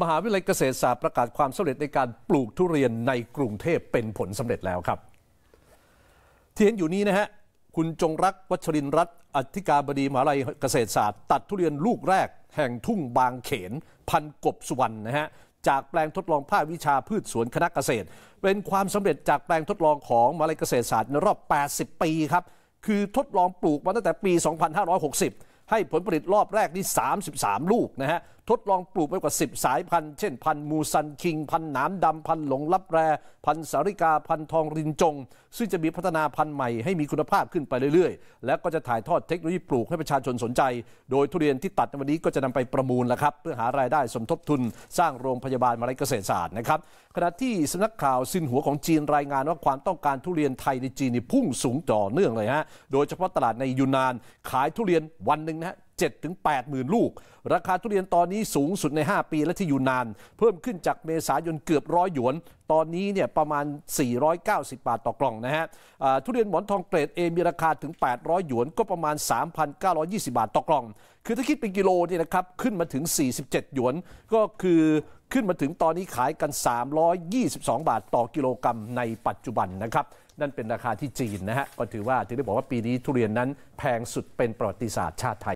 มหาวิทยาลัยเกษตรศาสตร์ประกาศความสำเร็จในการปลูกทุเรียนในกรุงเทพเป็นผลสำเร็จแล้วครับ ที่เห็นอยู่นี้นะฮะ คุณจงรักวัชรินรัตน์อธิการบดีมหาวิทยาลัยเกษตรศาสตร์ตัดทุเรียนลูกแรก แห่งทุ่งบางเขน พันกบสุวรรณนะฮะ จากแปลงทดลองภาควิชาพืชสวนคณะเกษตร เป็นความสำเร็จจากแปลงทดลองของมหาวิทยาลัยเกษตรศาสตร์ในรอบ 80 ปีครับ คือทดลองปลูกมาตั้งแต่ปี 2560 ให้ผลผลิตรอบแรกนี่33 ลูกนะฮะทดลองปลูกไปกว่า10สายพันธุ์ เช่น พันธุ์มูซันคิง พันธุ์หนามดำ พันธุ์หลงลับแร พันธุ์สาริกา พันธุ์ทอง รินจง ซึ่งจะมีพัฒนาพันธุ์ใหม่ให้มีคุณภาพขึ้นไปเรื่อย ๆ และก็จะถ่ายทอดเทคโนโลยีปลูกให้ประชาชนสนใจ โดยทุเรียนที่ตัดในวันนี้ก็จะนำไปประมูลแล้วครับ เพื่อหารายได้สมทบทุนสร้างโรงพยาบาลมาลัยเกษตรศาสตร์นะครับ ขณะที่สำนักข่าวซินหัวของจีนรายงาน ว่าความต้องการทุเรียนไทยในจีนพุ่งสูงต่อเนื่องเลยฮะโดยเฉพาะตลาดในยูนนานขายทุเรียนวันหนึ่งนะฮะ7ถึง8หมื่นลูก ราคาทุเรียนตอนนี้สูงสุดใน 5 ปีและที่อยู่นาน เพิ่มขึ้นจากเมษายนเกือบร้อยหยวน ตอนนี้เนี่ยประมาณ 490 บาทต่อกล่อง นะฮะทุเรียนหมอนทองเกรดเอมีราคาถึง 800หยวนก็ประมาณ 3,920 บาทต่อกล่อง คือถ้าคิดเป็นกิโลเนี่ยนะครับ ขึ้นมาถึง 47หยวน ก็คือขึ้นมาถึงตอนนี้ขายกัน 322บาทต่อกิโลกรรัมในปัจจุบันนะครับ นั่นเป็นราคาที่จีนนะฮะ ก็ถือว่าที่ได้บอกว่าปีนี้ทุเรียนนั้นแพงสุดเป็นประวัติศาสตร์ชาติไทย